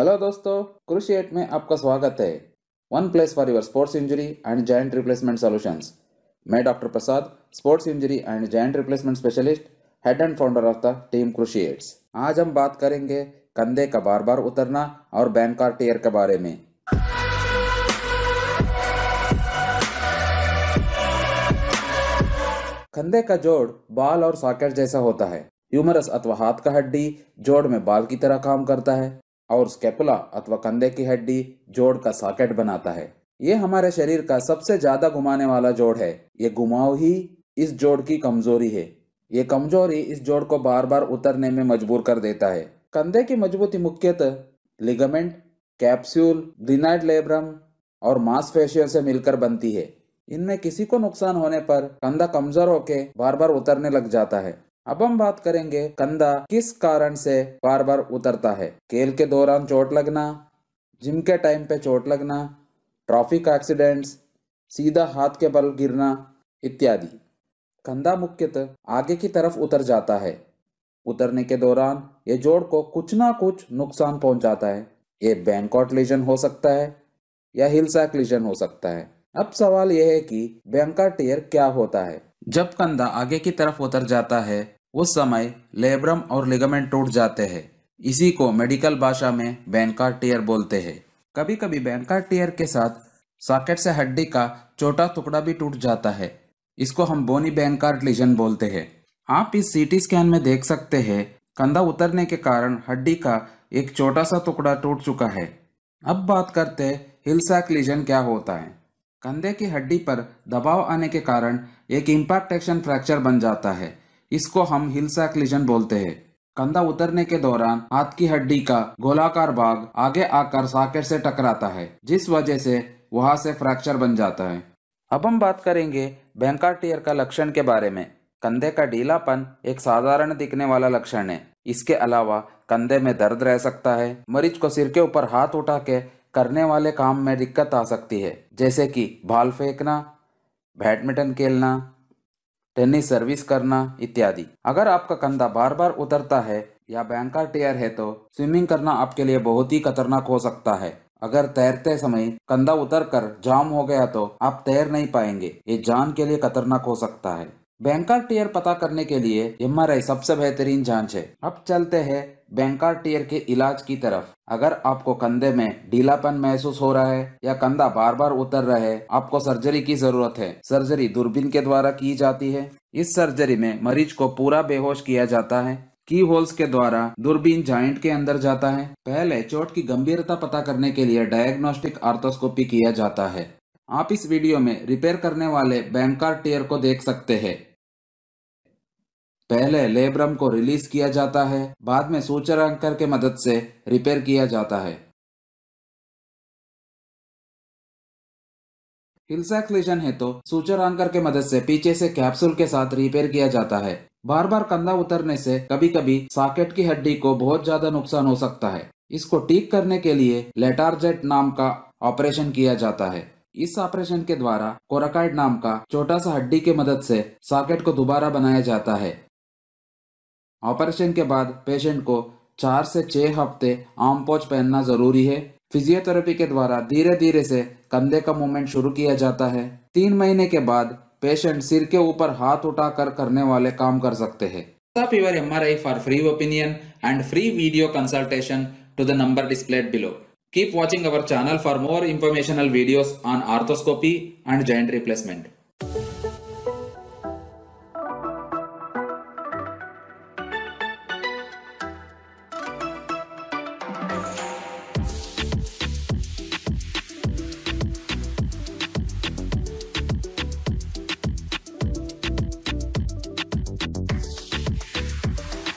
hello दोस्तों कृषि eight में आपका स्वागत है one place for your sports injury and joint replacement solutions मैं doctor Prasad sports injury and joint replacement specialist head and founder of the team Krishi aids आज हम बात करेंगे कंधे का बार बार उतरना और बैंकार टेयर के बारे में कंधे का जोड़ बाल और सॉकेट जैसा होता है ह्यूमरस अथवा हाथ का हड्डी जोड़ में बाल की तरह काम करता है और स्केपुला अथवा कंधे की हड्डी जोड़ का सॉकेट बनाता है ये हमारे शरीर का सबसे ज्यादा घुमाने वाला जोड़ है ये घुमाव ही इस जोड़ की कमजोरी है ये कमजोरी इस जोड़ को बार बार उतरने में मजबूर कर देता है कंधे की मजबूती मुख्यतः लिगामेंट कैप्सूल ग्लिनाइड लेब्रम और मांसपेशियों से मिलकर बनती है इनमें किसी को नुकसान होने पर कंधा कमजोर होकर बार बार उतरने लग जाता है अब हम बात करेंगे कंधा किस कारण से बार बार उतरता है खेल के दौरान चोट लगना जिम के टाइम पे चोट लगना ट्रैफिक एक्सीडेंट्स सीधा हाथ के बल गिरना इत्यादि कंधा मुख्यतः आगे की तरफ उतर जाता है उतरने के दौरान ये जोड़ को कुछ ना कुछ नुकसान पहुंचाता है ये बैंकॉट लीजन हो सकता है या हिलसैक लीजन हो सकता है अब सवाल यह है कि बैंकॉट टेयर क्या होता है जब कंधा आगे की तरफ उतर जाता है उस समय लेब्रम और लिगामेंट टूट जाते हैं इसी को मेडिकल भाषा में बैंकार टीयर बोलते हैं कभी कभी बैंकार टीयर के साथ सॉकेट से हड्डी का छोटा टुकड़ा भी टूट जाता है इसको हम बोनी बैंकार लीजन बोलते हैं आप इस सीटी स्कैन में देख सकते हैं कंधा उतरने के कारण हड्डी का एक छोटा सा टुकड़ा टूट चुका है अब बात करते हैं हिलसैक लीजन क्या होता है कंधे की हड्डी पर दबाव आने के कारण एक इम्पैक्ट एक्शन फ्रैक्चर बन जाता है इसको हम हिल सैकलिजन बोलते हैं कंधा उतरने के दौरान हाथ की हड्डी का गोलाकार भाग आगे आकर साकेट से टकराता है जिस वजह से वहां से फ्रैक्चर बन जाता है अब हम बात करेंगे बैंकार टीयर का लक्षण के बारे में कंधे का ढीलापन एक साधारण दिखने वाला लक्षण है इसके अलावा कंधे में दर्द रह सकता है मरीज को सिर के ऊपर हाथ उठा के करने वाले काम में दिक्कत आ सकती है जैसे कि भाल फेंकना बैडमिंटन खेलना टेनिस सर्विस करना इत्यादि अगर आपका कंधा बार बार उतरता है या बैंकर टेयर है तो स्विमिंग करना आपके लिए बहुत ही खतरनाक हो सकता है अगर तैरते समय कंधा उतर कर जाम हो गया तो आप तैर नहीं पाएंगे ये जान के लिए खतरनाक हो सकता है बैंकर टेयर पता करने के लिए एम सबसे बेहतरीन जांच है अब चलते हैं बैंकार टीयर के इलाज की तरफ अगर आपको कंधे में ढीलापन महसूस हो रहा है या कंधा बार बार उतर रहा है आपको सर्जरी की जरूरत है सर्जरी दूरबीन के द्वारा की जाती है इस सर्जरी में मरीज को पूरा बेहोश किया जाता है की होल्स के द्वारा दूरबीन जॉइंट के अंदर जाता है पहले चोट की गंभीरता पता करने के लिए डायग्नोस्टिक आर्थोस्कोपी किया जाता है आप इस वीडियो में रिपेयर करने वाले बैंकार टीयर को देख सकते हैं पहले लेब्रम को रिलीज किया जाता है बाद में सूचकांकर के मदद से रिपेयर किया जाता है हिल्सैक्सेशन है तो सूचकांकर के मदद से पीछे से कैप्सूल के साथ रिपेयर किया जाता है बार बार कंधा उतरने से कभी कभी सॉकेट की हड्डी को बहुत ज्यादा नुकसान हो सकता है इसको ठीक करने के लिए लेटारजेट नाम का ऑपरेशन किया जाता है इस ऑपरेशन के द्वारा कोराकाइड नाम का छोटा सा हड्डी के मदद से सॉकेट को दोबारा बनाया जाता है ऑपरेशन के बाद पेशेंट को चार से छह हफ्ते आम पोच पहनना जरूरी है फिजियोथेरेपी के द्वारा धीरे धीरे से कंधे का मूवमेंट शुरू किया जाता है तीन महीने के बाद पेशेंट सिर के ऊपर हाथ उठा कर करने वाले काम कर सकते हैं number displayed below keep watching our channel for more informational videos on arthroscopy and joint replacement